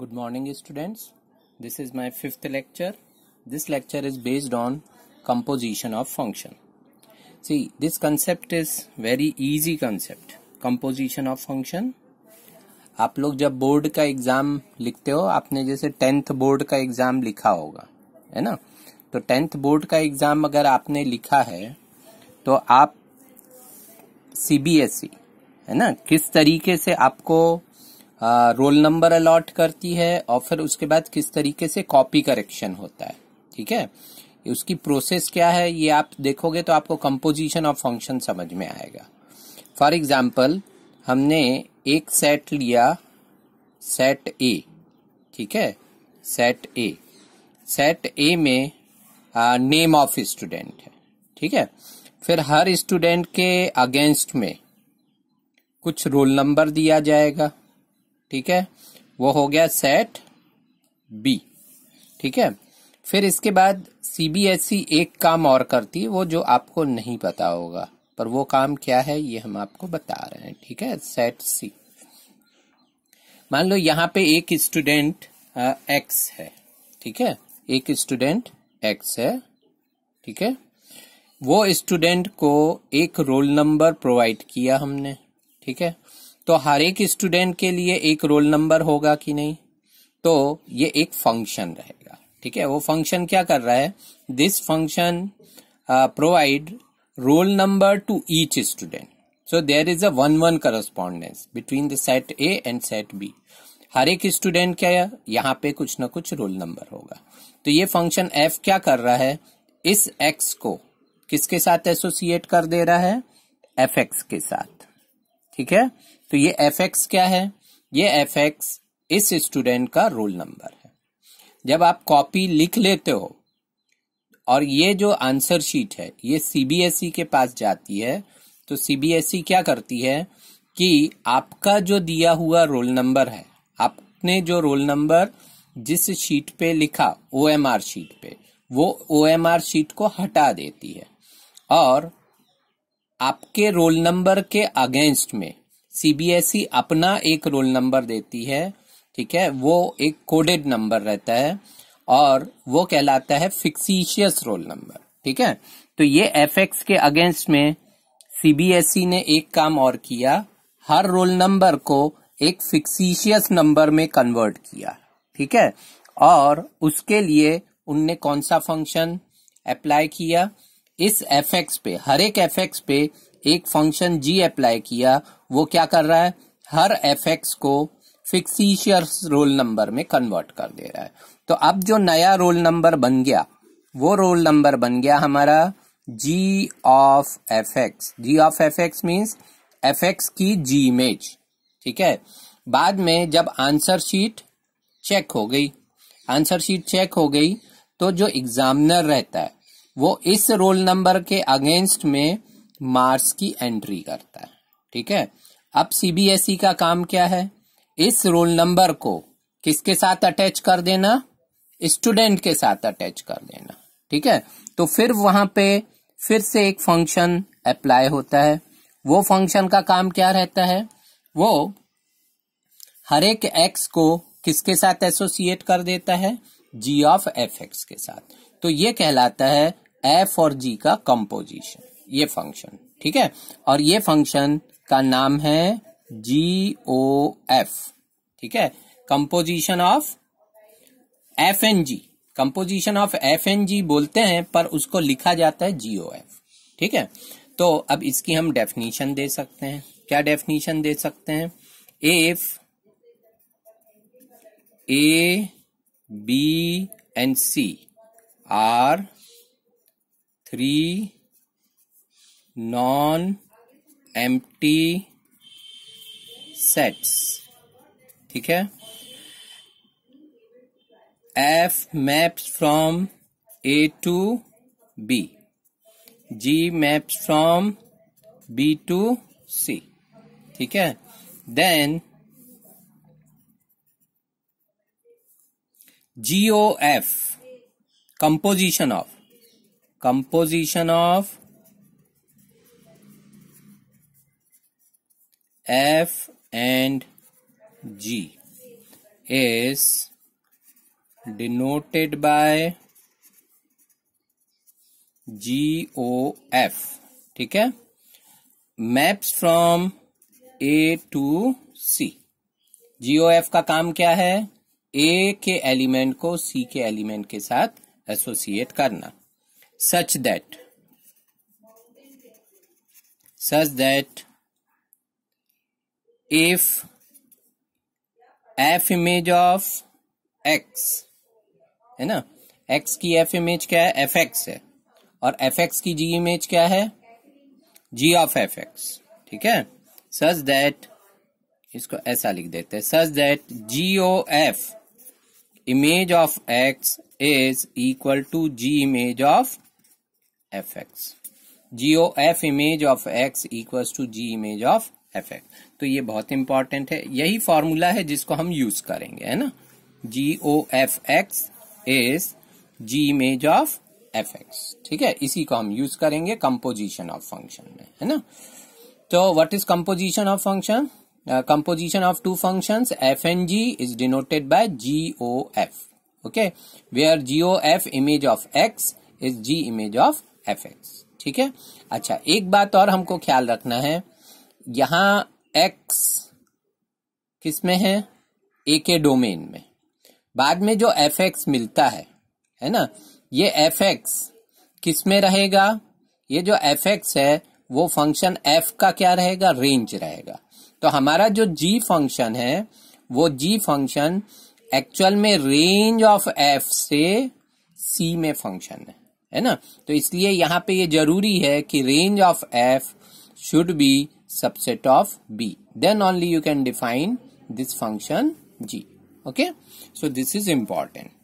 good morning students this is my fifth lecture this lecture is based on composition of function see this concept is very easy concept composition of function आप लोग जब board का exam लिखते हो आपने जैसे tenth board का exam लिखा होगा है ना तो टेंथ बोर्ड का एग्जाम अगर आपने लिखा है तो आप सीबीएसई है ना किस तरीके से आपको रोल नंबर अलॉट करती है और फिर उसके बाद किस तरीके से कॉपी करेक्शन होता है ठीक है उसकी प्रोसेस क्या है ये आप देखोगे तो आपको कंपोजिशन ऑफ फंक्शन समझ में आएगा फॉर एग्जाम्पल हमने एक सेट लिया सेट ए ठीक है सेट ए सेट ए में नेम ऑफ स्टूडेंट है ठीक है फिर हर स्टूडेंट के अगेंस्ट में कुछ रोल नंबर दिया जाएगा ठीक है वो हो गया सेट बी ठीक है फिर इसके बाद सीबीएसई e एक काम और करती है वो जो आपको नहीं पता होगा पर वो काम क्या है ये हम आपको बता रहे हैं ठीक है सेट सी मान लो यहां पे एक स्टूडेंट एक्स है ठीक है एक स्टूडेंट एक्स है ठीक है वो स्टूडेंट को एक रोल नंबर प्रोवाइड किया हमने ठीक है तो हर एक स्टूडेंट के लिए एक रोल नंबर होगा कि नहीं तो ये एक फंक्शन रहेगा ठीक है वो फंक्शन क्या कर रहा है this function provide roll number to each student so there is a one one correspondence between the set A and set B हर एक स्टूडेंट क्या यहाँ पे कुछ ना कुछ रोल नंबर होगा तो ये फंक्शन एफ क्या कर रहा है इस एक्स को किसके साथ एसोसिएट कर दे रहा है एफ एक्स के साथ ठीक है तो ये एफ एक्स क्या है ये एफ एक्स इस स्टूडेंट का रोल नंबर है जब आप कॉपी लिख लेते हो और ये जो आंसर शीट है ये सीबीएसई e के पास जाती है तो सीबीएसई e क्या करती है कि आपका जो दिया हुआ रोल नंबर है आपने जो रोल नंबर जिस शीट पे लिखा ओ शीट पे वो ओ शीट को हटा देती है और आपके रोल नंबर के अगेंस्ट में सीबीएसई e अपना एक रोल नंबर देती है ठीक है वो एक कोडेड नंबर रहता है और वो कहलाता है फिक्सिशियस रोल नंबर ठीक है तो ये एफ के अगेंस्ट में सीबीएसई e ने एक काम और किया हर रोल नंबर को एक फिक्सीशियस नंबर में कन्वर्ट किया ठीक है और उसके लिए उनने कौन सा फंक्शन अप्लाई किया इस एफ पे हर एक एफ पे एक फंक्शन जी अप्लाई किया वो क्या कर रहा है हर एफ एक्स को फिक्सिशियस रोल नंबर में कन्वर्ट कर दे रहा है तो अब जो नया रोल नंबर बन गया वो रोल नंबर बन गया हमारा g of F x g of F x means f x की जी इमेज ठीक है बाद में जब आंसर शीट चेक हो गई आंसर शीट चेक हो गई तो जो एग्जामिनर रहता है वो इस रोल नंबर के अगेंस्ट में मार्क्स की एंट्री करता है ठीक है अब सीबीएसई e का काम क्या है इस रोल नंबर को किसके साथ अटैच कर देना स्टूडेंट के साथ अटैच कर देना ठीक है तो फिर वहां पे फिर से एक फंक्शन अप्लाई होता है वो फंक्शन का काम क्या रहता है वो हर एक एक्स को किसके साथ एसोसिएट कर देता है जी ऑफ एफ एक्स के साथ तो ये कहलाता है एफ और जी का कंपोजिशन ये फंक्शन ठीक है और ये फंक्शन का नाम है जी ओ एफ ठीक है composition of f and g composition of f and g बोलते हैं पर उसको लिखा जाता है जी ओ एफ ठीक है तो अब इसकी हम डेफिनेशन दे सकते हैं क्या डेफिनेशन दे सकते हैं if A B and C are three non empty sets ठीक है f maps from A to B g maps from B to C ठीक है then g o f composition of composition of F and G is denoted by G O F ठीक है maps from A to C g o f का काम क्या है a के element को सी के एलिमेंट के साथ एसोसिएट करना such that such that if f image of x है ना x की f इमेज क्या है एफ एक्स है और एफ एक्स की g इमेज क्या है g ऑफ एफ एक्स ठीक है सच दैट इसको ऐसा लिख देते हैं such that g O F image of x is equal to g image of F x g O F image of x equal to g image of F x तो ये बहुत important है यही फॉर्मूला है जिसको हम use करेंगे है ना g O F x is ji image of F x ठीक है इसी को हम यूज करेंगे कंपोजिशन ऑफ फंक्शन में है ना तो what is composition of function composition of two functions f and g is denoted by g O F okay we are g O F image of x is ji image of F x ठीक है अच्छा एक बात और हमको ख्याल रखना है यहां एक्स किस में है ए के डोमेन में बाद में जो एफ एक्स मिलता है है ना ये एफ एक्स किस में रहेगा ये जो एफ एक्स है वो फंक्शन एफ का क्या रहेगा रेंज रहेगा तो हमारा जो जी फंक्शन है वो जी फंक्शन एक्चुअल में रेंज ऑफ एफ से सी में फंक्शन है है ना तो इसलिए यहाँ पे ये जरूरी है कि range of f should be subset of b then only you can define this function g okay so this is important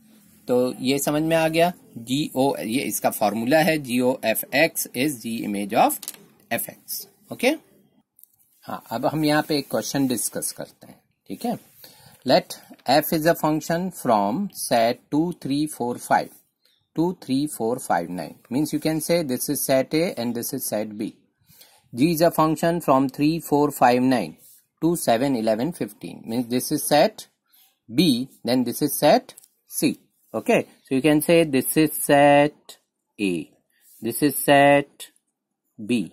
तो ये समझ में आ गया जी ओ ये इसका फॉर्मूला है g O F x is ji image of F x okay हाँ अब हम यहाँ पे एक क्वेश्चन डिस्कस करते हैं ठीक है let f is a function from set two three four five to three four five nine means you can say this is set A and this is set B G is a function from 3, 4, 5, 9 to 7, 11, 15. Means this is set B, then this is set C. Okay, so you can say this is set A, this is set B,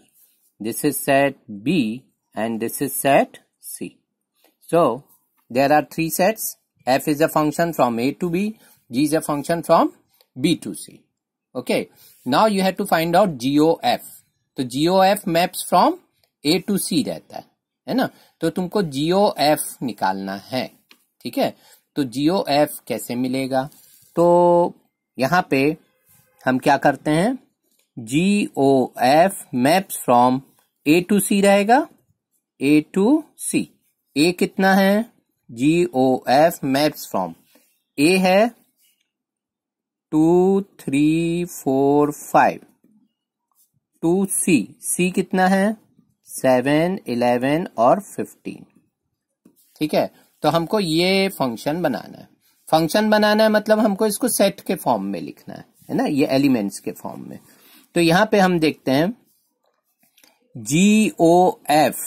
this is set B and this is set C. So, there are three sets. F is a function from A to B, G is a function from B to C. Okay, now you have to find out GOF. तो g o f maps from A to C रहता है है ना तो तुमको जियो F निकालना है ठीक है तो जियो एफ कैसे मिलेगा तो यहां पे हम क्या करते हैं g O f maps from A to C रहेगा ए टू सी ए कितना है g O f maps from A है two three four five to C C कितना है सेवन इलेवन और फिफ्टीन ठीक है तो हमको ये फंक्शन बनाना है फंक्शन बनाना है मतलब हमको इसको सेट के फॉर्म में लिखना है है ना ये एलिमेंट्स के फॉर्म में तो यहां पे हम देखते हैं g O F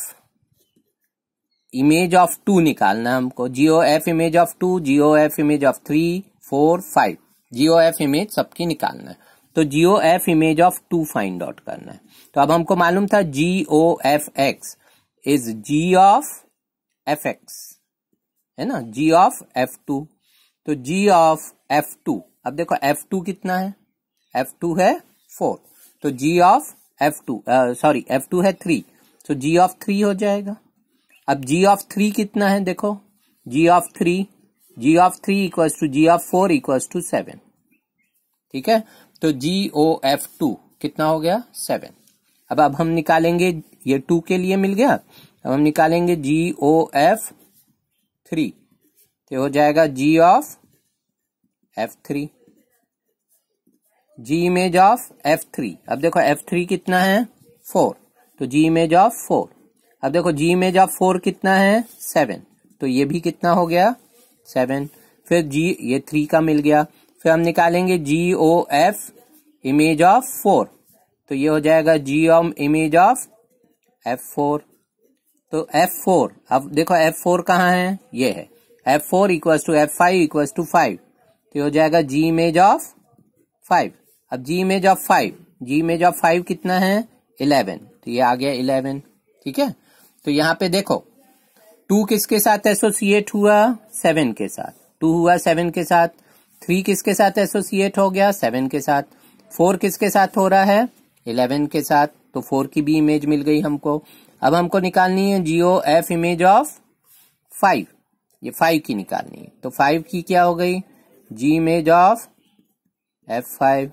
image of two निकालना है हमको g o f image of two g o f image of three four five g o f image सबकी निकालना है तो जी O F image of two find out करना है तो अब हमको मालूम था जी O F x is g of F x है ना जी ऑफ एफ टू तो जी ऑफ एफ टू अब देखो एफ टू कितना है एफ टू है फोर तो g of f two sorry f two है थ्री तो जी ऑफ थ्री हो जाएगा अब जी ऑफ थ्री कितना है देखो g of three g of three equal to g of four equal to seven ठीक है तो जी ओ एफ टू कितना हो गया सेवन अब अब हम निकालेंगे ये टू के लिए मिल गया अब हम निकालेंगे जी ओ एफ थ्री तो हो जाएगा g of f three g image of f three अब देखो एफ थ्री कितना है फोर तो जी इमेज ऑफ फोर अब देखो जी इमेज ऑफ फोर कितना है सेवन तो ये भी कितना हो गया सेवन फिर जी ये थ्री का मिल गया फिर हम निकालेंगे g O F image of four तो ये हो जाएगा जी ऑम इमेज ऑफ एफ फोर तो एफ फोर अब देखो एफ फोर कहाँ है ये है f four equal to f five equal to five तो ये हो जाएगा जी इमेज ऑफ फाइव अब g image of five g image of five कितना है इलेवन तो ये आ गया इलेवन ठीक है तो यहाँ पे देखो टू किसके साथ एसोसिएट हुआ सेवन के साथ टू हुआ सेवन के साथ थ्री किसके साथ एसोसिएट हो गया सेवन के साथ फोर किसके साथ हो रहा है इलेवन के साथ तो फोर की भी इमेज मिल गई हमको अब हमको निकालनी है g o f image of five ये फाइव की निकालनी है तो फाइव की क्या हो गई g image of f five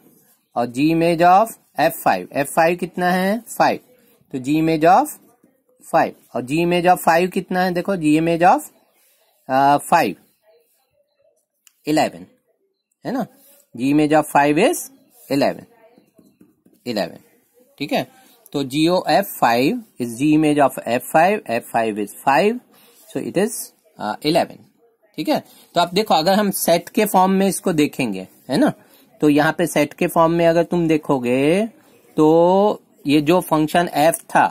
और g image of f five f five कितना है फाइव तो जी इमेज ऑफ फाइव और जी इमेज ऑफ फाइव कितना है देखो g image of five eleven है ना g image of five is eleven eleven ठीक है तो g o f five is ji image of f five f five is five so it is eleven ठीक है तो आप देखो अगर हम सेट के फॉर्म में इसको देखेंगे है ना तो यहाँ पे सेट के फॉर्म में अगर तुम देखोगे तो ये जो फंक्शन एफ था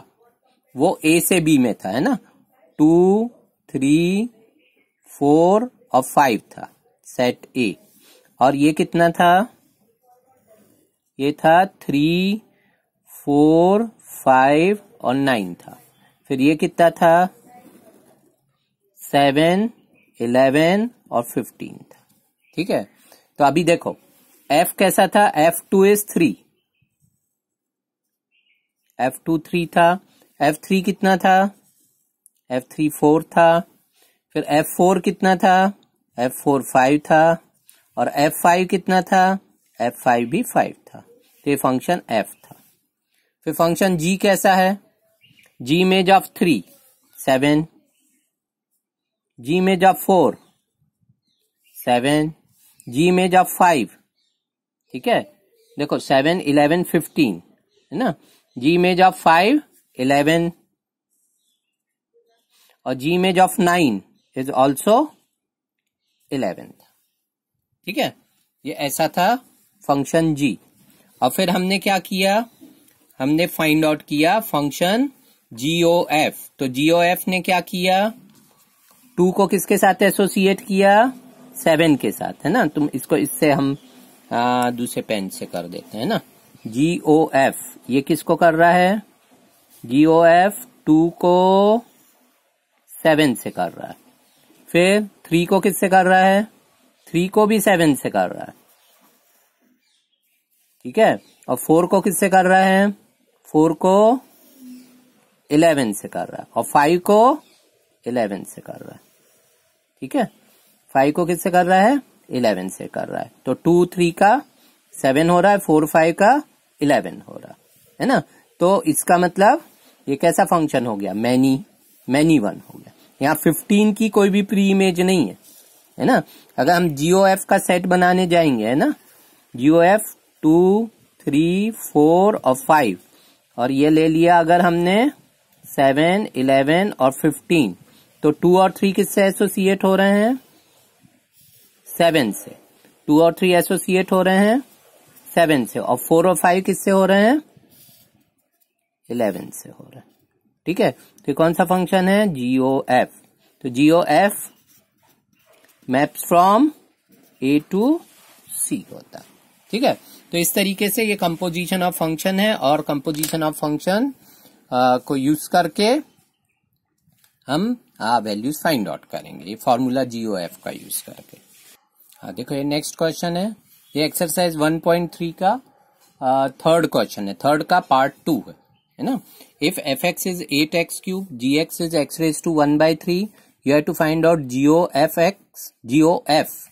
वो ए से बी में था है ना टू थ्री फोर और फाइव था सेट ए और ये कितना था ये था थ्री फोर फाइव और नाइन था फिर ये कितना था सेवन इलेवन और फिफ्टीन था ठीक है तो अभी देखो एफ कैसा था f two is three f two three था एफ थ्री कितना था एफ थ्री फोर था फिर एफ फोर कितना था एफ फोर फाइव था और एफ फाइव कितना था एफ फाइव भी फाइव था तो ये फंक्शन एफ था फिर फंक्शन जी कैसा है g image of three seven g image of four seven g image of five ठीक है देखो सेवन इलेवन फिफ्टीन है ना g image of five eleven और g image of nine is also eleventh ठीक है ये ऐसा था फंक्शन जी और फिर हमने क्या किया हमने फाइंड आउट किया फंक्शन जीओ एफ तो जीओ एफ ने क्या किया टू को किसके साथ एसोसिएट किया सेवन के साथ है ना तुम इसको इससे हम दूसरे पेन से कर देते हैं ना जी ओ एफ ये किसको कर रहा है जी ओ एफ टू को सेवन से कर रहा है फिर थ्री को किससे कर रहा है थ्री को भी सेवन से कर रहा है ठीक है और फोर को किससे कर रहा है फोर को इलेवन से कर रहा है और फाइव को इलेवन से कर रहा है ठीक है फाइव को किससे कर रहा है इलेवन से कर रहा है तो टू थ्री का सेवन हो रहा है फोर फाइव का इलेवन हो रहा है ना तो इसका मतलब ये कैसा फंक्शन हो गया मैनी मैनी वन हो गया यहाँ फिफ्टीन की कोई भी प्री इमेज नहीं है है ना अगर हम जीओ एफ का सेट बनाने जाएंगे है ना g o f two three four और फाइव और ये ले लिया अगर हमने सेवन इलेवन और फिफ्टीन तो टू और थ्री किससे एसोसिएट हो रहे हैं सेवन से टू और थ्री एसोसिएट हो रहे हैं सेवन से और फोर और फाइव किससे हो रहे हैं इलेवन से हो रहे हैं ठीक है तो कौन सा फंक्शन है जीओ एफ तो g o f maps from A to C होता ठीक है तो इस तरीके से ये कंपोजिशन ऑफ फंक्शन है और कंपोजिशन ऑफ फंक्शन को यूज करके हम आ वैल्यूज फाइंड आउट करेंगे ये फॉर्मूला जीओ एफ का यूज करके हाँ देखो ये नेक्स्ट क्वेश्चन है ये एक्सरसाइज 1.3 का थर्ड क्वेश्चन है थर्ड का पार्ट टू है है ना if f x is eight x cube g x is x raise to one by three you have to find out g o f x matrix GOF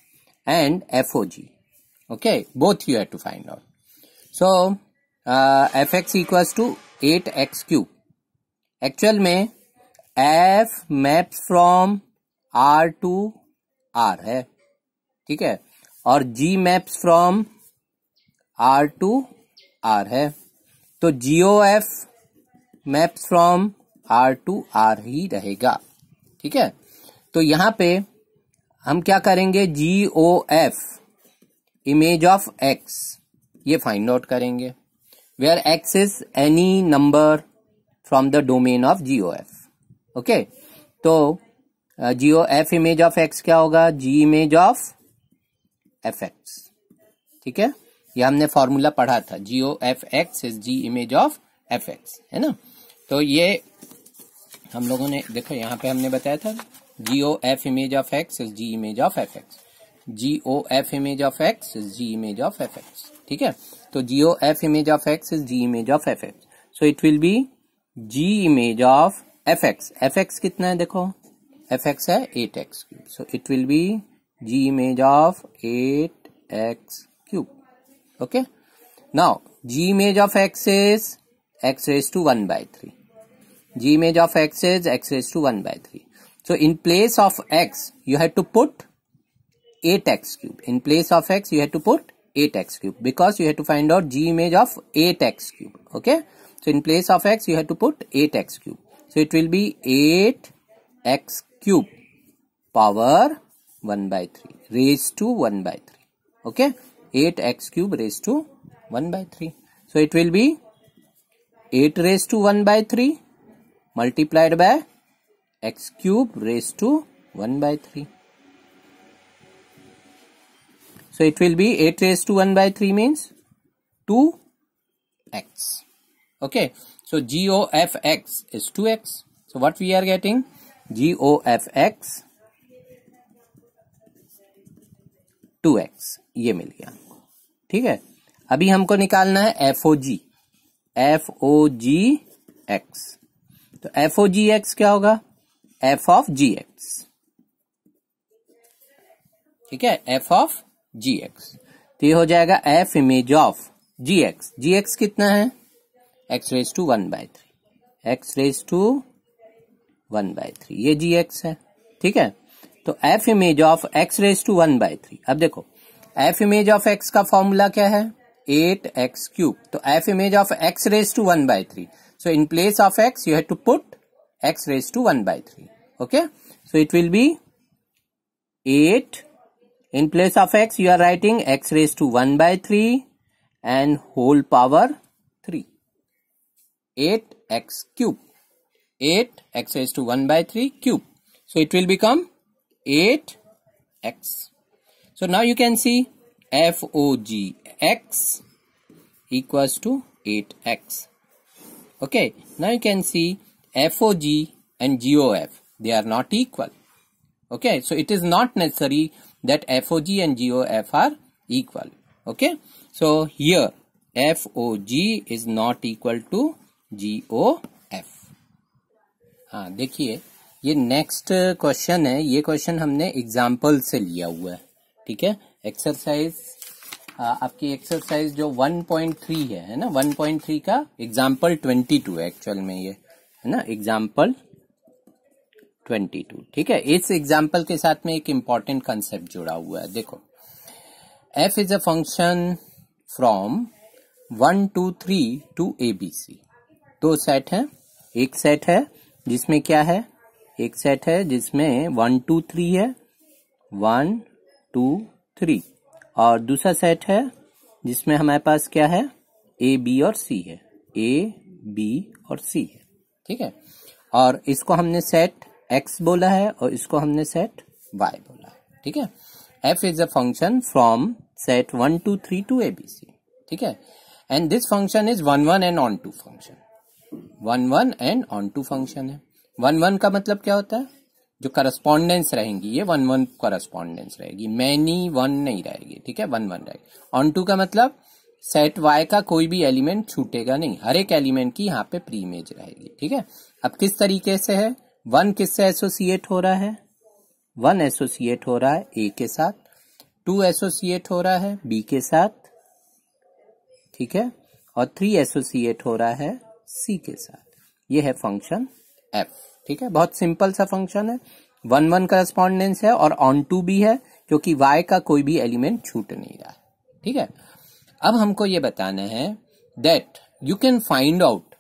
and FOG. Okay, both you have to find out. So, uh, fx equals to 8x cube. Actual में f maps from R to R है ठीक है और G maps from R to R है तो GOF maps from R to R ही रहेगा ठीक है तो यहाँ पे हम क्या करेंगे G O F image of X ये फाइंड आउट करेंगे where X is any number from the domain of G O F okay तो जी O F image of x क्या होगा G image of F x ठीक है ये हमने formula पढ़ा था जी O F x is ji image of F x है ना तो ये हम लोगों ने देखो यहाँ पे हमने बताया था जी O F image of x is ji image of F x g O F image of x is ji image of F x ठीक है तो जी O F image of x is ji image of F x so it will be g image of F x f x कितना है देखो f x है eight x cube so it will be g image of eight x cube okay now g image of x is x raise to one by three g image of x is x raise to one by three So in place of x, you had to put 8x cube. In place of x, you had to put 8x cube because you had to find out g image of 8x cube. Okay. So in place of x, you had to put 8x cube. So it will be 8x cube power 1 by 3 raised to 1 by 3. Okay. 8x cube raised to 1 by 3. So it will be 8 raised to 1 by 3 multiplied by x cube raised to 1 by 3. So it will be 8 raised to 1 by 3 means 2x. Okay. So g o f x is 2x. So what we are getting? g o f x 2x. ये मिल गया ठीक है अभी हमको निकालना है f o g f o g x तो f o g x क्या होगा एफ ऑफ जी एक्स ठीक है एफ ऑफ जी एक्स तो ये हो जाएगा f image of g x g x कितना है x raise to one by three x raise to one by three ये जी एक्स है ठीक है तो f image of x raise to one by three अब देखो एफ इमेज ऑफ एक्स का फॉर्मूला क्या है एट एक्स क्यूब तो f image of x raise to one by three so in place of x you have to put x raise to one by three okay so it will be 8 in place of x you are writing x raised to 1 by 3 and whole power 3 8x cube 8 x raised to 1 by 3 cube so it will become 8x so now you can see FOGX equals to 8x okay now you can see FOG and GOF They are not equal. Okay, so it is not necessary that FOG and GOF are equal. Okay, so here FOG is not equal to GOF. ha ah, dekhiye ये next question है ये question हमने example से लिया हुआ है ठीक है एक्सरसाइज आपकी एक्सरसाइज जो 1.3 है है ना 1.3 का एग्जाम्पल 22 है एक्चुअल में ये है ना एग्जाम्पल ट्वेंटी टू ठीक है इस एग्जाम्पल के साथ में एक इंपॉर्टेंट कंसेप्ट जुड़ा हुआ है देखो f is a function from one two three to a b c दो सेट है एक सेट है जिसमें क्या है एक सेट है जिसमें वन टू थ्री है वन टू थ्री और दूसरा सेट है जिसमें हमारे पास क्या है ए बी और सी है ए बी और सी है ठीक है और इसको हमने सेट एक्स बोला है और इसको हमने सेट वाई बोला है ठीक है f is a function from set one two three to a b c ठीक है and this function is one one and onto function one one and onto function है वन वन का मतलब क्या होता है जो करस्पॉन्डेंस रहेंगी ये वन वन करस्पॉन्डेंस रहेगी मैनी वन नहीं रहेगी ठीक है वन वन रहेगी ऑन टू का मतलब सेट वाई का कोई भी एलिमेंट छूटेगा नहीं हर एक एलिमेंट की यहाँ पे प्रीमेज रहेगी ठीक है अब किस तरीके से है वन किससे एसोसिएट हो रहा है वन एसोसिएट हो रहा है ए के साथ टू एसोसिएट हो रहा है बी के साथ ठीक है और थ्री एसोसिएट हो रहा है सी के साथ ये है फंक्शन एफ ठीक है बहुत सिंपल सा फंक्शन है वन वन करस्पॉन्डेंस है और ऑन टू भी है क्योंकि वाई का कोई भी एलिमेंट छूट नहीं रहा है ठीक है अब हमको ये बताना है that you can find out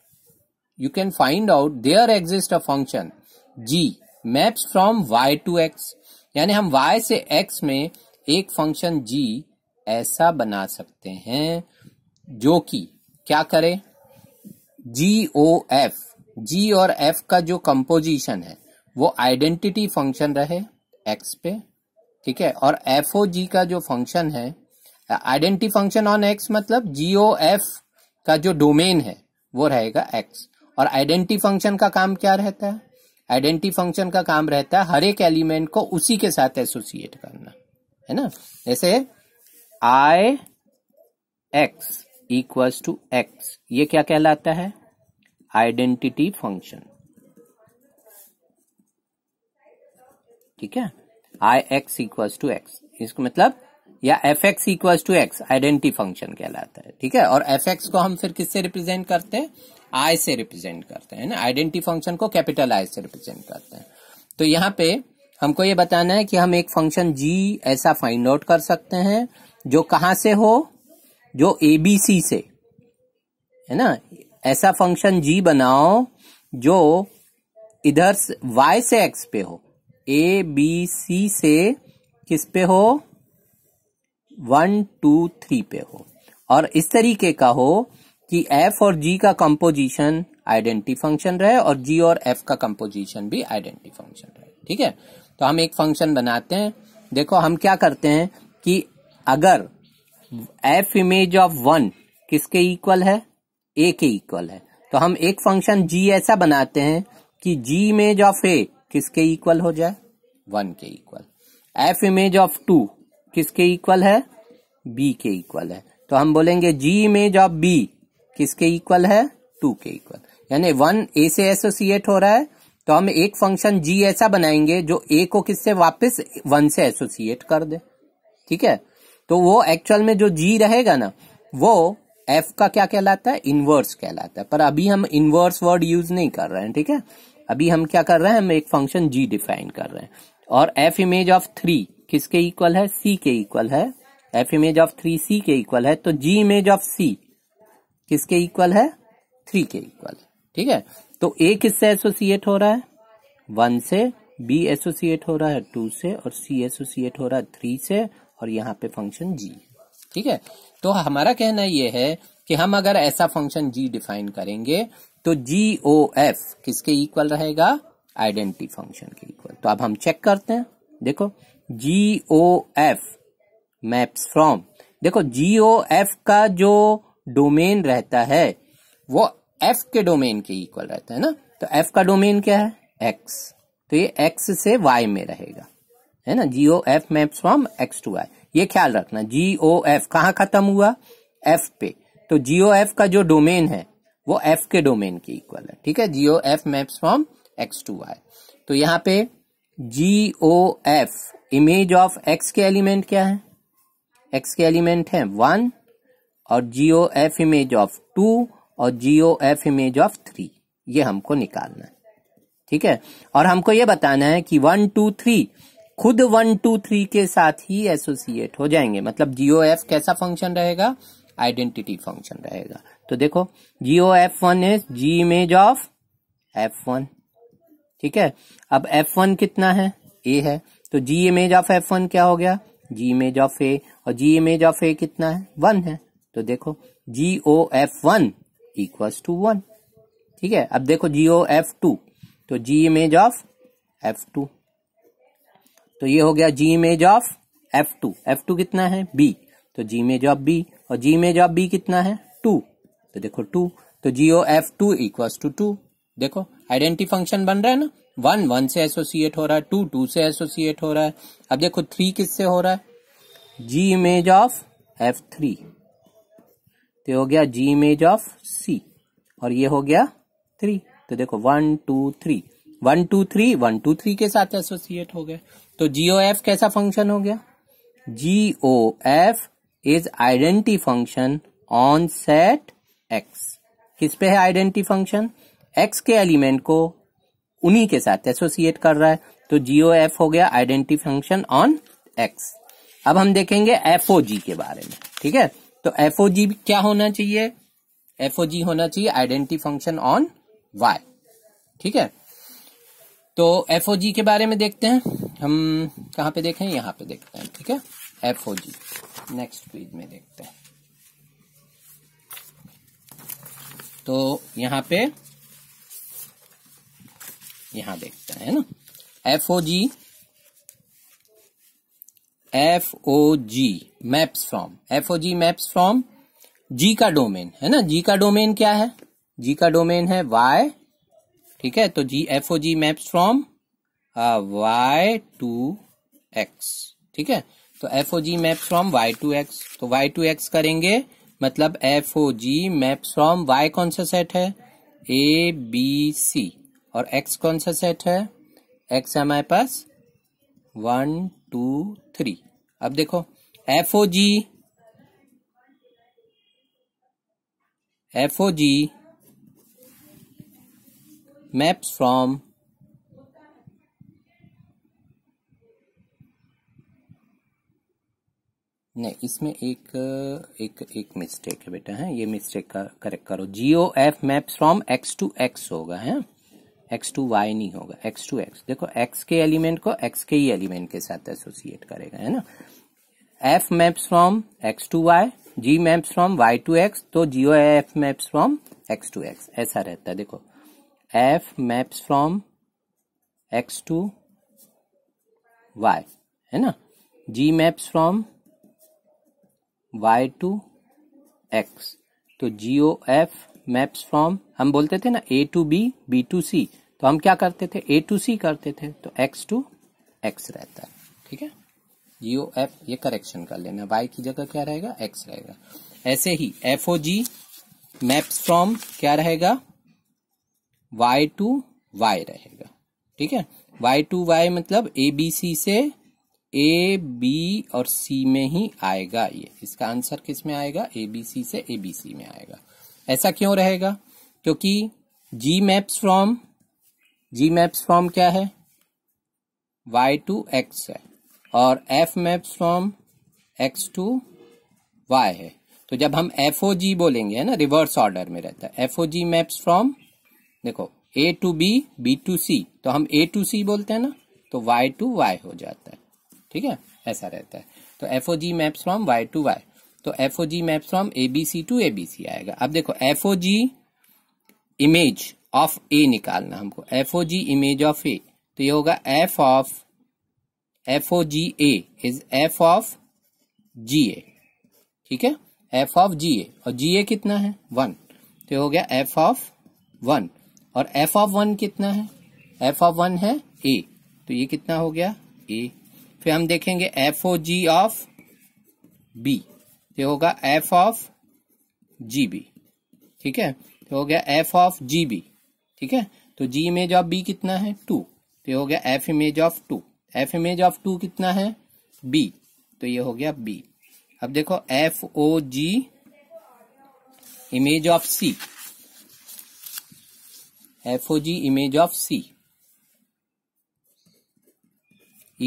you can find out there exist a function g maps from y to x यानी हम वाई से एक्स में एक फंक्शन जी ऐसा बना सकते हैं जो कि क्या करे जी ओ एफ जी और एफ का जो कंपोजिशन है वो आइडेंटिटी फंक्शन रहे एक्स पे ठीक है और एफ ओ जी का जो फंक्शन है आइडेंटिटी फंक्शन ऑन एक्स मतलब जी ओ एफ का जो डोमेन है वो रहेगा एक्स और आइडेंटिटी फंक्शन का काम क्या रहता है आइडेंटिटी फंक्शन का काम रहता है हर एक एलिमेंट को उसी के साथ एसोसिएट करना है ना जैसे I x equals to x ये क्या कहलाता है आइडेंटिटी फंक्शन ठीक है I x equals to x इसको मतलब या f x equals to x identity function कहलाता है ठीक है और एफ एक्स को हम फिर किससे रिप्रेजेंट करते हैं आई से रिप्रेजेंट करते हैं ना आइडेंटिटी फंक्शन को कैपिटल आई से रिप्रेजेंट करते हैं तो यहाँ पे हमको ये बताना है कि हम एक फंक्शन जी ऐसा फाइंड आउट कर सकते हैं जो कहा से हो जो ए बी सी से है ना ऐसा फंक्शन जी बनाओ जो इधर वाई से एक्स पे हो ए बी सी से किस पे हो वन टू थ्री पे हो और इस तरीके का हो कि एफ और जी का कंपोजिशन आइडेंटिटी फंक्शन रहे और जी और एफ का कंपोजिशन भी आइडेंटिटी फंक्शन रहे ठीक है तो हम एक फंक्शन बनाते हैं देखो हम क्या करते हैं कि अगर एफ इमेज ऑफ वन किसके इक्वल है ए के इक्वल है तो हम एक फंक्शन जी ऐसा बनाते हैं कि जी इमेज ऑफ ए किसके इक्वल हो जाए वन के equal f image of two किसके इक्वल है बी के इक्वल है तो हम बोलेंगे जी इमेज ऑफ बी किसके इक्वल है टू के इक्वल यानी वन ए से एसोसिएट हो रहा है तो हम एक फंक्शन जी ऐसा बनाएंगे जो ए को किससे वापस वन से एसोसिएट कर दे ठीक है तो वो एक्चुअल में जो जी रहेगा ना वो एफ का क्या कहलाता है इनवर्स कहलाता है पर अभी हम इनवर्स वर्ड यूज नहीं कर रहे हैं ठीक है अभी हम क्या कर रहे हैं हम एक फंक्शन जी डिफाइन कर रहे हैं और एफ इमेज ऑफ थ्री किसके इक्वल है सी के इक्वल है F image of three C के इक्वल है तो जी इमेज ऑफ सी किसके इक्वल है थ्री के इक्वल ठीक है तो ए किससे एसोसिएट हो रहा है वन से बी एसोसिएट हो रहा है टू से और सी एसोसिएट हो रहा है थ्री से और यहाँ पे फंक्शन जी ठीक है तो हमारा कहना यह है कि हम अगर ऐसा फंक्शन जी डिफाइन करेंगे तो जी ओ एफ किसके इक्वल रहेगा आइडेंटिटी फंक्शन के इक्वल तो अब हम चेक करते हैं देखो g O f maps from देखो जी ओ एफ का जो डोमेन रहता है वो एफ के डोमेन के इक्वल रहता है ना तो एफ का डोमेन क्या है एक्स तो ये एक्स से वाई में रहेगा है ना g o f maps from x to y ये ख्याल रखना जी ओ एफ कहा खत्म हुआ एफ पे तो जीओ एफ का जो डोमेन है वो एफ के डोमेन के इक्वल है ठीक है g o f maps from x to y तो यहाँ पे g O F image of x के एलिमेंट क्या है एक्स के एलिमेंट है वन और g o f image of two और g o f image of three ये हमको निकालना है ठीक है और हमको ये बताना है कि वन टू थ्री खुद वन टू थ्री के साथ ही एसोसिएट हो जाएंगे मतलब जियो एफ कैसा फंक्शन रहेगा आइडेंटिटी फंक्शन रहेगा तो देखो g o f one is ji image of f one ठीक है अब एफ वन कितना है ए है तो g image of f one क्या हो गया जी इमेज ऑफ ए और जी इमेज ऑफ ए कितना है वन है तो देखो g O f one equals to one ठीक है अब देखो जी ओ एफ टू तो g image of f two तो ये हो गया g image of f two f two कितना है बी तो जी इमेज ऑफ बी और जी इमेज ऑफ बी कितना है टू तो देखो टू तो जी ओ f two equals to two देखो आइडेंटिटी फंक्शन बन रहा है ना वन वन से एसोसिएट हो रहा है टू टू से एसोसिएट हो रहा है अब देखो थ्री किससे हो रहा है g image of f three तो हो गया जी इमेज ऑफ सी और ये हो गया थ्री तो देखो one two three one two three one two three के साथ एसोसिएट हो गए तो जीओ एफ कैसा फंक्शन हो गया g O f is identity function on set x किस पे है आइडेंटी फंक्शन एक्स के एलिमेंट को उन्हीं के साथ एसोसिएट कर रहा है तो जीओ एफ हो गया आइडेंटी फंक्शन ऑन एक्स अब हम देखेंगे जी के बारे में ठीक है तो एफ क्या होना चाहिए एफ होना चाहिए आइडेंटिटी फंक्शन ऑन वाई ठीक है तो एफ के बारे में देखते हैं हम कहां पे देखें यहां पे देखते हैं ठीक है एफ नेक्स्ट पेज में देखते हैं तो यहां पे यहां देखते हैं ना f o g f o g maps from f o g maps from g का डोमेन है ना जी का डोमेन क्या है जी का डोमेन है वाई ठीक है तो g f o g maps from y to x ठीक है तो f o g maps from y to x तो वाई टू एक्स करेंगे मतलब f o g maps from y कौन सा सेट है ए बी सी और एक्स कौन सा सेट है एक्स हमारे पास वन टू थ्री अब देखो f o g f o g maps from नहीं इसमें एक एक एक मिस्टेक है बेटा है ये मिस्टेक करेक्ट करो g o f maps from x to x होगा है एक्स टू वाई नहीं होगा एक्स टू एक्स देखो एक्स के एलिमेंट को एक्स के ही एलिमेंट के साथ एसोसिएट करेगा है ना f maps from x to y g maps from y to x तो g o f maps from x to x ऐसा रहता है देखो f maps from x to y है ना g maps from y to x तो g o f maps from हम बोलते थे ना a to b b to c तो हम क्या करते थे ए टू सी करते थे तो एक्स टू एक्स रहता है ठीक है जीओ एफ ये करेक्शन कर लेना वाई की जगह क्या रहेगा एक्स रहेगा ऐसे ही f o g maps from क्या रहेगा वाई टू वाई रहेगा ठीक है वाई टू वाई मतलब ए बी सी से ए बी और सी में ही आएगा ये इसका आंसर किस में आएगा ए बी सी से ए बी सी में आएगा ऐसा क्यों रहेगा क्योंकि g maps from g maps form क्या है वाई टू एक्स है और f maps form x to y है तो जब हम एफ ओ जी बोलेंगे है ना रिवर्स ऑर्डर में रहता है f o g maps from देखो a to b b to c तो हम ए टू सी बोलते हैं ना तो वाई टू वाई हो जाता है ठीक है ऐसा रहता है तो f o g maps from y to y तो f o g maps from a b c to a b c आएगा अब देखो f o g image of a निकालना हमको f o g image of a तो ये होगा f of f o g a is f of g a ठीक है एफ ऑफ जी ए और जी ए कितना है वन तो ये हो गया एफ ऑफ वन और एफ ऑफ वन कितना है एफ ऑफ वन है ए तो ये कितना हो गया ए फिर हम देखेंगे f o g of b तो होगा एफ ऑफ जी बी ठीक है तो हो गया एफ ऑफ जी बी ठीक है तो जी इमेज ऑफ बी कितना है टू तो ये हो गया f image of two f image of two कितना है बी तो ये हो गया बी अब देखो f o g image of c f o g image of c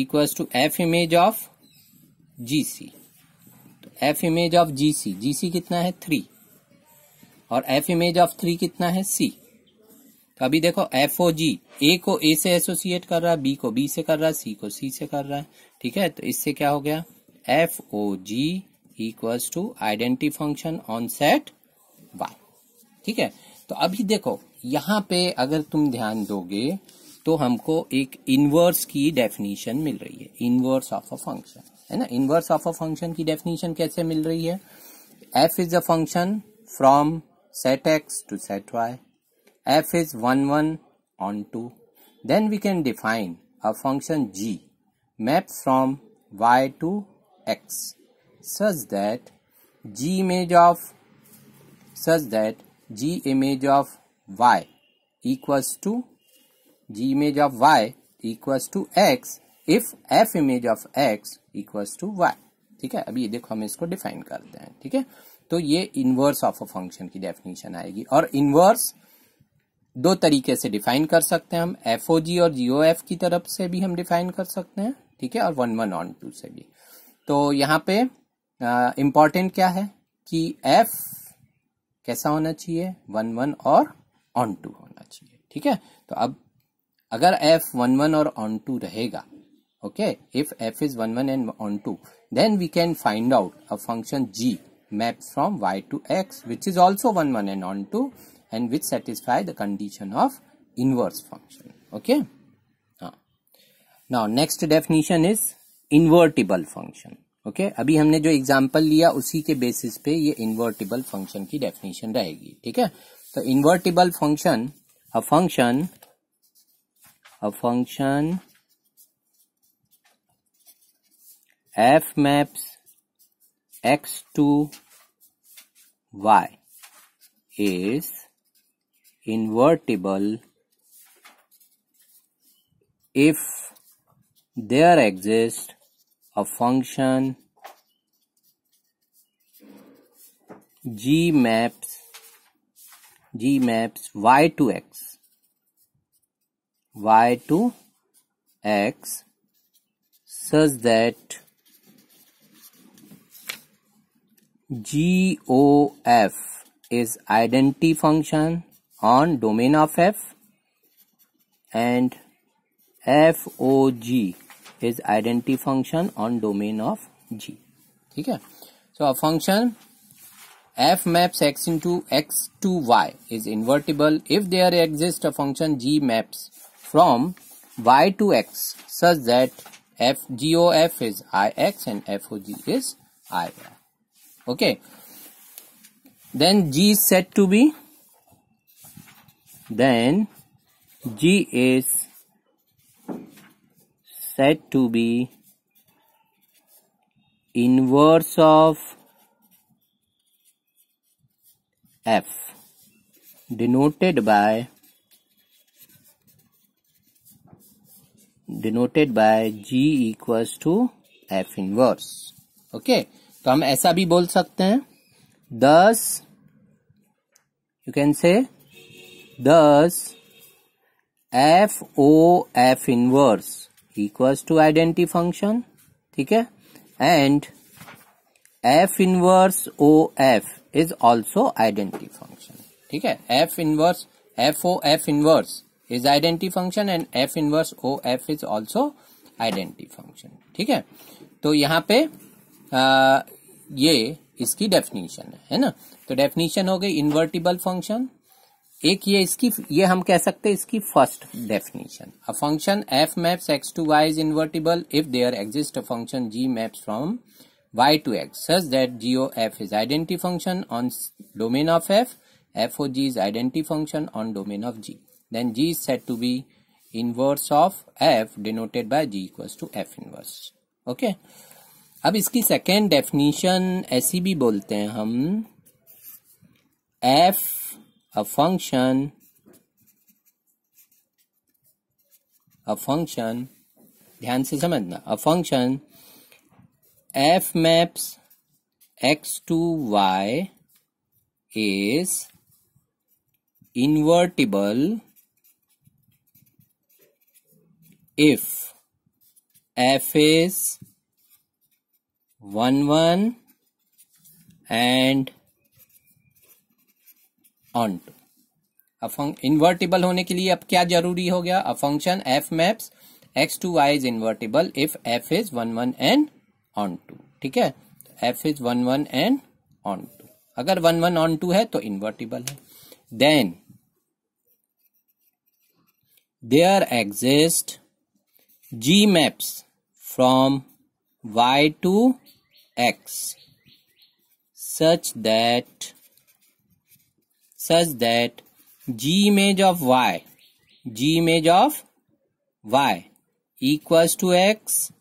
equals to f image of g c तो f image of g c g c कितना है थ्री और एफ इमेज ऑफ थ्री कितना है सी तो अभी देखो f o g ए को ए से एसोसिएट कर रहा है बी को बी से कर रहा है सी को सी से कर रहा है ठीक है तो इससे क्या हो गया f o g equals to identity function on set y ठीक है तो अभी देखो यहां पे अगर तुम ध्यान दोगे तो हमको एक इनवर्स की डेफिनेशन मिल रही है इनवर्स ऑफ अ फंक्शन है ना इनवर्स ऑफ अ फंक्शन की डेफिनेशन कैसे मिल रही है f is a function from set x to set y f is 1 1 on 2 then we can define a function g map from y to x such that g image of such that g image of y equals to g image of y equals to x if f image of x equals to y ठीक है अभी ये देखो हम इसको define करते हैं ठीक है तो ये इनवर्स ऑफ अ फंक्शन की डेफिनेशन आएगी और इनवर्स दो तरीके से डिफाइन कर सकते हैं हम एफ और जीओ की तरफ से भी हम डिफाइन कर सकते हैं ठीक है और वन वन ऑन टू से भी तो यहाँ पे इम्पॉर्टेंट क्या है कि एफ कैसा होना चाहिए वन वन और ऑन टू होना चाहिए ठीक है तो अब अगर एफ वन वन और ऑन टू रहेगा okay if f is one one and onto then we can find out a function g map from y to x which is also one one and onto and which satisfy the condition of inverse function okay now next definition is invertible function okay? abhi humne jo example liya usi ke basis pe ye invertible function ki definition rahegi theek hai so invertible function a function a function f maps x to y is invertible if there exists a function g maps g maps y to x y to x such that GOF is identity function on domain of f and fog is identity function on domain of g Okay. so a function f maps x into x to y is invertible if there exists a function g maps from y to x such that f g o f is i x and f o g is i y okay then g is said to be then G is said to be inverse of F denoted by denoted by G equals to F inverse. Okay, तो हम ऐसा भी बोल सकते हैं दस you can say this f o f inverse equals to identity function ठीक है and f inverse o f is also identity function ठीक है f inverse f o f inverse is identity function and f inverse o f is also identity function ठीक है तो यहाँ पे आ, ये इसकी डेफिनेशन है है ना तो डेफिनेशन हो गई इन्वर्टिबल फंक्शन एक ये इसकी ये हम कह सकते हैं इसकी first definition a function f maps x to y is invertible if there exist a function g maps from y to x such that g o f is identity function on domain of f f o g is identity function on domain of g then g is set to be inverse of f denoted by g equals to f inverse okay अब इसकी second definition ऐसी भी बोलते हैं हम f a function a function ध्यान से समझना a function f maps x to y is invertible if f is 1 1 and onto अब इन्वर्टिबल होने के लिए अब क्या जरूरी हो गया a function f maps x to y is invertible if f is one one and onto ठीक है f is one one and onto अगर वन वन ऑन टू है तो इन्वर्टिबल है then there exist g maps from y to x such that such that G image of Y, G image of Y equals to X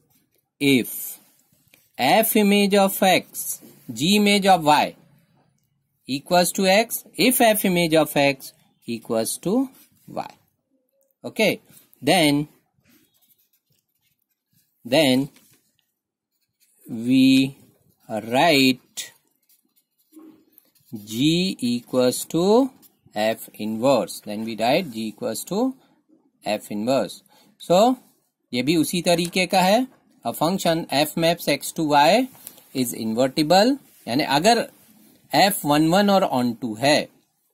if F image of X, G image of Y equals to X if F image of X equals to Y. Okay, then then we write G equals to F inverse. Then we write G equals to F inverse. So ये भी उसी तरीके का है a function f maps x to y is invertible यानी अगर f one one और onto है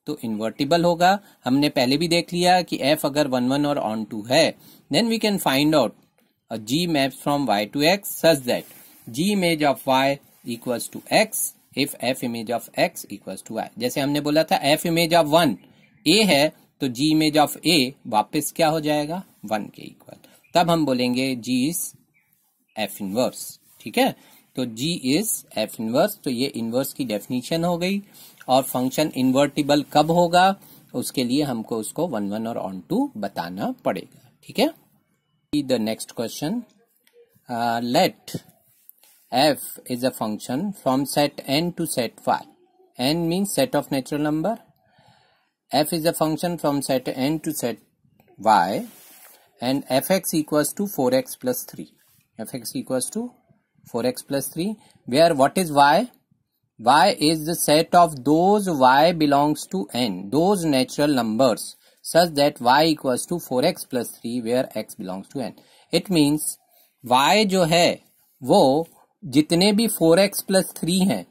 तो इन्वर्टिबल होगा हमने पहले भी देख लिया कि एफ अगर वन वन और ऑन टू है then we can find out g maps from y to x such that g image of y equals to x if f image of x equals to i जैसे हमने बोला था f image of one a है तो g image of ए वापस क्या हो जाएगा वन के इक्वल तब हम बोलेंगे जी इज एफ इनवर्स ठीक है तो जी इज एफ इनवर्स तो ये इनवर्स की डेफिनेशन हो गई और फंक्शन इन्वर्टिबल कब होगा उसके लिए हमको उसको वन वन और ऑन टू बताना पड़ेगा ठीक है the next question let f is a function from set n to set phi n means set of natural number f is a function from set n to set y and fx equals to 4x plus 3 fx equals to 4x plus 3 where what is y y is the set of those y belongs to n those natural numbers such that y equals to 4x plus 3 where x belongs to n it means y जो है वो जितने भी four x plus three है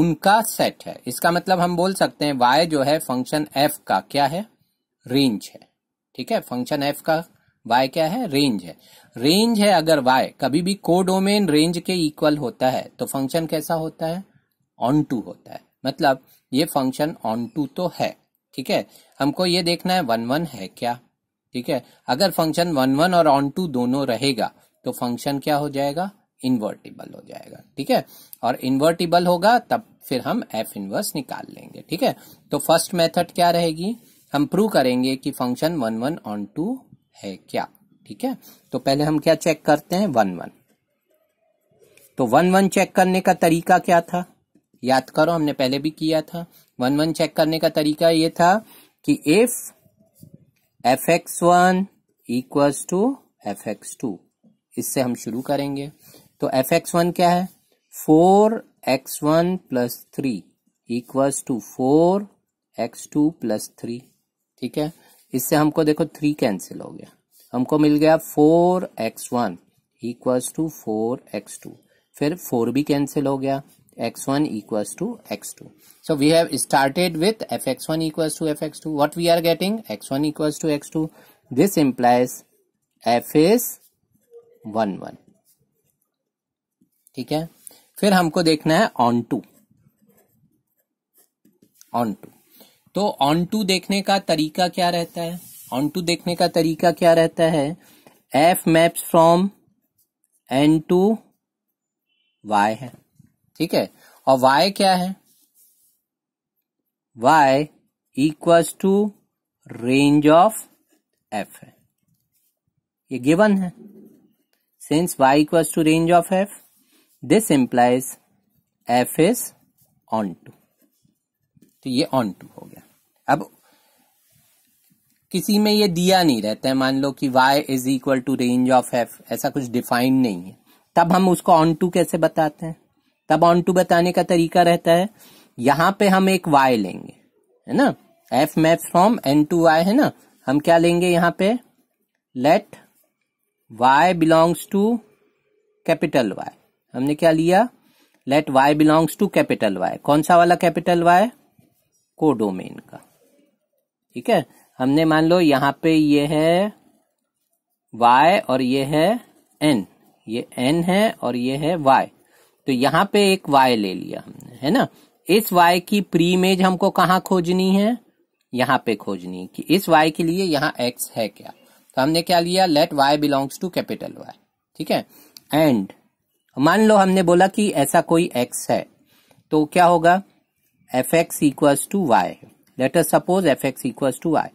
उनका set है इसका मतलब हम बोल सकते हैं वाई जो है फंक्शन एफ का क्या है रेंज है ठीक है फंक्शन एफ का वाई क्या है रेंज है रेंज है अगर वाई कभी भी कोडोमेन रेंज के इक्वल होता है तो फंक्शन कैसा होता है ऑन टू होता है मतलब ये फंक्शन ऑन टू तो है ठीक है हमको ये देखना है वन वन है क्या ठीक है अगर फंक्शन वन वन और ऑन टू दोनों रहेगा तो फंक्शन क्या हो जाएगा इन्वर्टिबल हो जाएगा ठीक है और इन्वर्टिबल होगा तब फिर हम एफ इनवर्स निकाल लेंगे ठीक है तो फर्स्ट मेथड क्या रहेगी हम प्रूव करेंगे कि function one one onto है क्या ठीक है तो पहले हम क्या चेक करते हैं वन वन तो वन वन चेक करने का तरीका क्या था याद करो हमने पहले भी किया था वन वन चेक करने का तरीका ये था कि if f x one equals to f x two इससे हम शुरू करेंगे तो एफ एक्स वन क्या है four x one plus three equals to four x two plus three ठीक है इससे हमको देखो थ्री कैंसिल हो गया हमको मिल गया four x one equals to four x two फिर फोर भी कैंसिल हो गया x one equals to x two so we have started with f x one equals to f x two what we are getting x one equals to x two this implies f is one one ठीक है फिर हमको देखना है onto onto तो onto देखने का तरीका क्या रहता है ऑन टू देखने का तरीका क्या रहता है f maps from n to y है ठीक है और वाई क्या है y equals to range of f है ये गिवन है since y equals to range of f this implies f is onto तो ये ऑन टू हो गया अब किसी में ये दिया नहीं रहता है मान लो कि y is equal to range of f ऐसा कुछ डिफाइन नहीं है तब हम उसको ऑन टू कैसे बताते हैं तब ऑन टू बताने का तरीका रहता है यहां पे हम एक y लेंगे है ना f map from n to y है ना हम क्या लेंगे यहां पे let y belongs to capital y हमने क्या लिया let y belongs to capital y कौन सा वाला कैपिटल y को डोमेन का ठीक है हमने मान लो यहां पे ये है y और ये है n ये n है और ये है y तो यहां पे एक y ले लिया हमने है ना इस y की प्री इमेज हमको कहाँ खोजनी है यहां पे खोजनी कि इस y के लिए यहाँ x है क्या तो हमने क्या लिया let y belongs to capital y ठीक है एंड मान लो हमने बोला कि ऐसा कोई एक्स है तो क्या होगा f x equal to y let suppose f x equal to y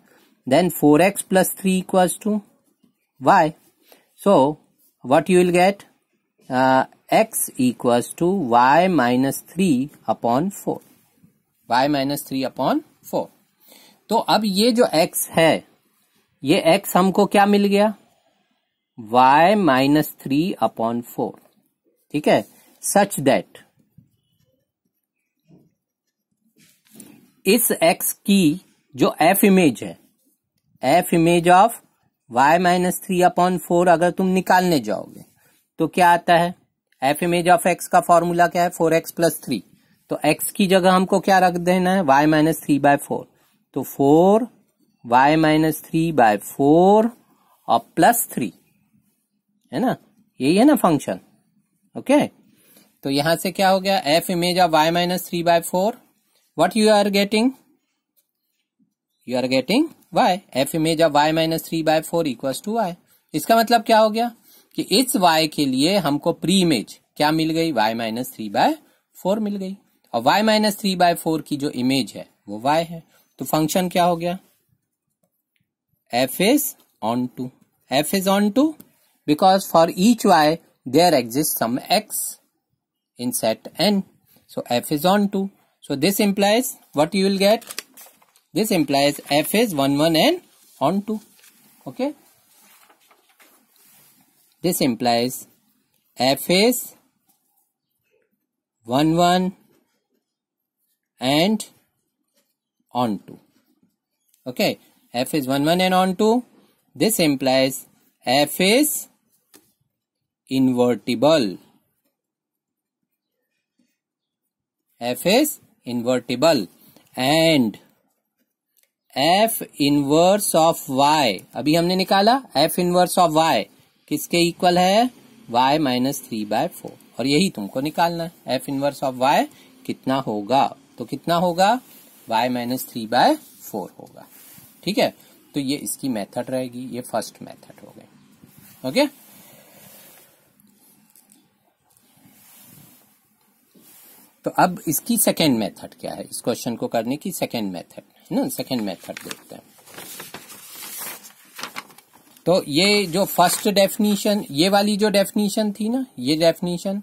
then four x plus three equal to y so what you will get x equal to y minus three upon four y minus three upon four तो अब ये जो x है ये x हमको क्या मिल गया y minus three upon four ठीक है सच दैट इस एक्स की जो एफ इमेज है F image of y minus three upon four अगर तुम निकालने जाओगे तो क्या आता है एफ इमेज ऑफ एक्स का फॉर्मूला क्या है फोर एक्स प्लस थ्री तो एक्स की जगह हमको क्या रख देना है y minus three by four तो four y minus three by four और प्लस थ्री है ना यही है ना फंक्शन ओके तो यहां से क्या हो गया f image of y minus three by four what you are getting you are getting y f image of y minus three by four equal to y इसका मतलब क्या हो गया कि इस वाई के लिए हमको प्री इमेज क्या मिल गई y minus three by four मिल गई और y minus three by four की जो इमेज है वो वाई है तो फंक्शन क्या हो गया f is onto f is onto because for each y there exists some x in set n so f is on 2 so this implies what you will get this implies f is 1 1 and on 2 okay this implies f is 1 1 and on 2 okay f is 1 1 and on 2 this implies f is invertible f is invertible and f inverse of y अभी हमने निकाला f inverse of y किसके equal है y minus three by four और यही तुमको निकालना है एफ इनवर्स ऑफ वाई कितना होगा तो कितना होगा y minus three by four होगा ठीक है तो ये इसकी मेथड रहेगी ये फर्स्ट मेथड हो गई ओके तो अब इसकी सेकेंड मेथड क्या है इस क्वेश्चन को करने की सेकेंड मेथड है ना सेकेंड मेथड देखते हैं तो ये जो फर्स्ट डेफिनीशन ये वाली जो डेफिनीशन थी ना ये definition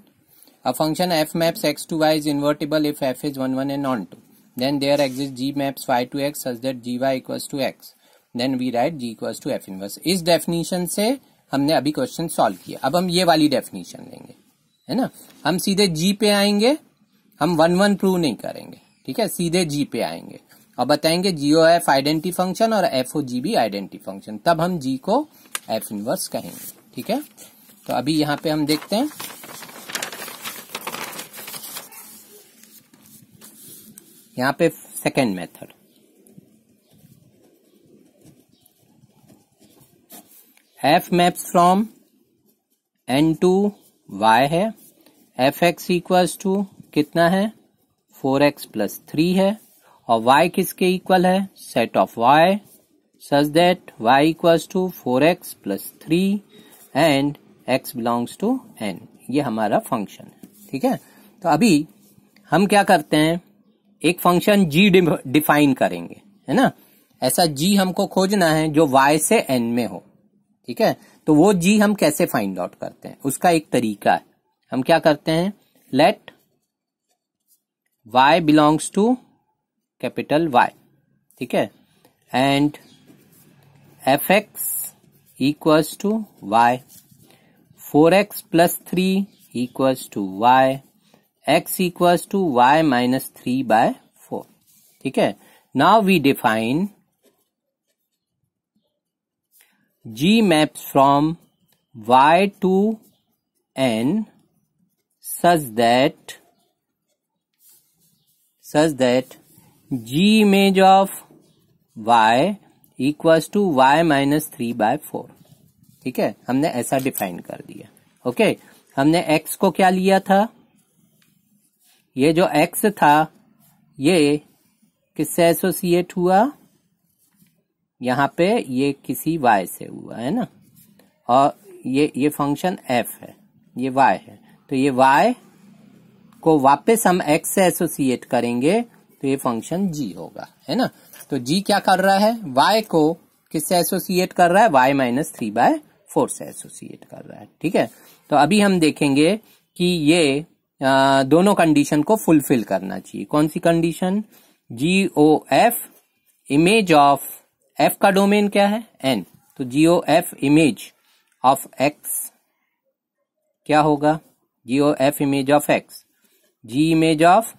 a function f maps x to y is invertible if f is one one and onto then there exist g maps y to x such that g y equals to x then we write g equals to f inverse इस definition से हमने अभी question solve किया अब हम ये वाली definition लेंगे है ना हम सीधे जी पे आएंगे हम वन वन प्रूव नहीं करेंगे ठीक है सीधे जी पे आएंगे और बताएंगे जीओ एफ आइडेंटिटी फंक्शन और f o g be identity function तब हम जी को एफ इनवर्स कहेंगे ठीक है तो अभी यहां पे हम देखते हैं यहां पे second method f maps from n to y है एफ एक्स इक्वल्स टू कितना है फोर एक्स प्लस थ्री है और y किसके इक्वल है set of y such that y equals to four x plus three and x belongs to n ये हमारा function है ठीक है तो अभी हम क्या करते हैं एक फंक्शन g डिफाइन करेंगे है ना ऐसा g हमको खोजना है जो y से n में हो ठीक है तो वो g हम कैसे फाइंड आउट करते हैं उसका एक तरीका है हम क्या करते हैं let y belongs to capital Y ठीक है and f x equals to y four x plus three equals to y x equals to y minus three by four ठीक है now we define g maps from y to n such that such that G image of y equals to y minus three by four ठीक है हमने ऐसा define कर दिया okay हमने x को क्या लिया था ये जो एक्स था ये किससे एसोसिएट हुआ यहां पे ये किसी वाई से हुआ है ना और ये ये फंक्शन एफ है ये वाई है तो ये वाई को वापस हम एक्स से एसोसिएट करेंगे तो ये फंक्शन जी होगा है ना तो जी क्या कर रहा है वाई को किससे एसोसिएट कर रहा है y minus three by four से एसोसिएट कर रहा है ठीक है तो अभी हम देखेंगे कि ये आ, दोनों कंडीशन को फुलफिल करना चाहिए कौन सी condition g O F image of f का डोमेन क्या है एन तो जी O F image of x क्या होगा g O F image of x g image of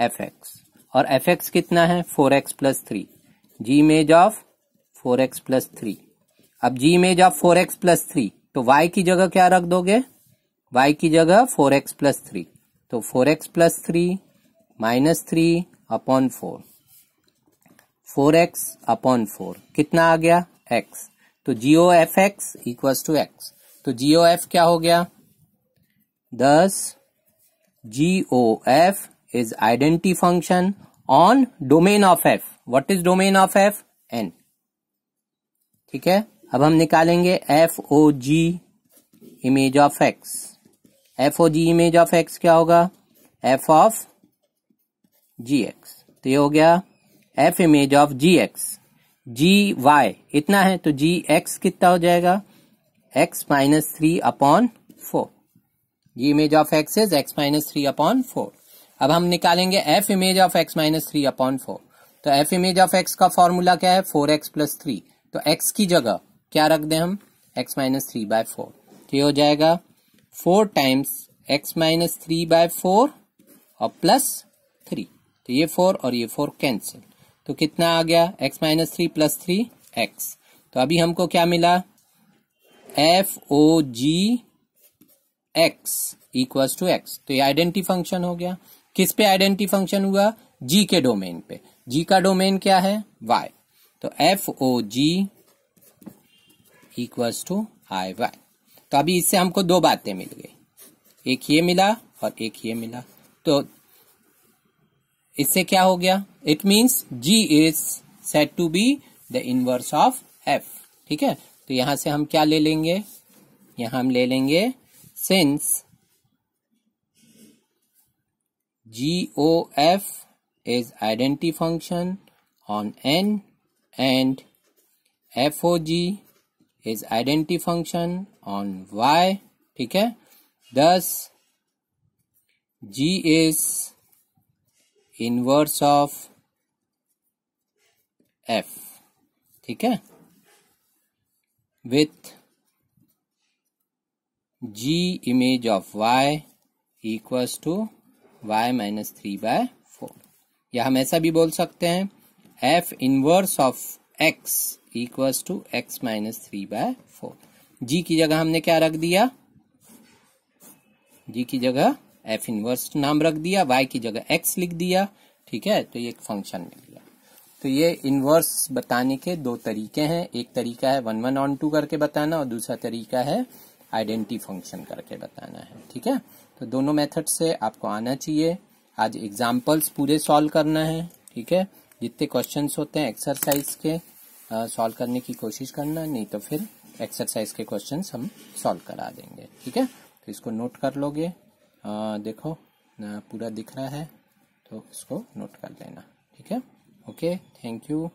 F x और एफ एक्स कितना है four x plus three g image of four x plus three अब g image of four x plus three तो y की जगह क्या रख दोगे वाई की जगह फोर एक्स प्लस थ्री तो four x plus three minus three upon four four x upon four कितना आ गया एक्स तो g o f x equals to x तो जीओ एफ क्या हो गया this f is identity function on domain of F. What is domain of F? N. ठीक है अब हम निकालेंगे f o g image of x f o g image of x क्या होगा एफ ऑफ जी एक्स तो ये हो गया f image of g x g y इतना है तो जी एक्स कितना हो जाएगा एक्स माइनस थ्री अपॉन ये image of x is x minus three upon four अब हम निकालेंगे f image of x minus three upon four तो एफ इमेज ऑफ एक्स का फॉर्मूला क्या है फोर एक्स प्लस थ्री तो एक्स की जगह क्या रख दें हम x minus three by four तो ये हो जाएगा four times x minus three by four और प्लस थ्री तो ये फोर और ये फोर कैंसिल तो कितना आ गया x minus three plus three x तो अभी हमको क्या मिला f o g x equals to x तो ये आइडेंटी फंक्शन हो गया किस पे आइडेंटिटी फंक्शन हुआ जी के डोमेन पे जी का डोमेन क्या है वाई तो f o g equals to i y तो अभी इससे हमको दो बातें मिल गई एक ये मिला और एक ये मिला तो इससे क्या हो गया it means g is set to be the inverse of f ठीक है तो यहां से हम क्या ले लेंगे यहां हम ले लेंगे Since GOF is identity function on N and FOG is identity function on Y okay. thus G is inverse of F okay, with g image of y equals to y minus three by four या हम ऐसा भी बोल सकते हैं f inverse of x equals to x minus three by four G की जगह हमने क्या रख दिया जी की जगह f इनवर्स नाम रख दिया y की जगह x लिख दिया ठीक है तो ये एक फंक्शन मिल गया तो ये इनवर्स बताने के दो तरीके हैं एक तरीका है वन वन ऑन टू करके बताना और दूसरा तरीका है आइडेंटी फंक्शन करके बताना है ठीक है तो दोनों मेथड से आपको आना चाहिए आज एग्जाम्पल्स पूरे सॉल्व करना है ठीक है जितने क्वेश्चन होते हैं एक्सरसाइज के सॉल्व करने की कोशिश करना नहीं तो फिर एक्सरसाइज के क्वेश्चन हम सॉल्व करा देंगे ठीक है तो इसको नोट कर लोगे आ, देखो पूरा दिख रहा है तो इसको नोट कर लेना ठीक है ओके थैंक यू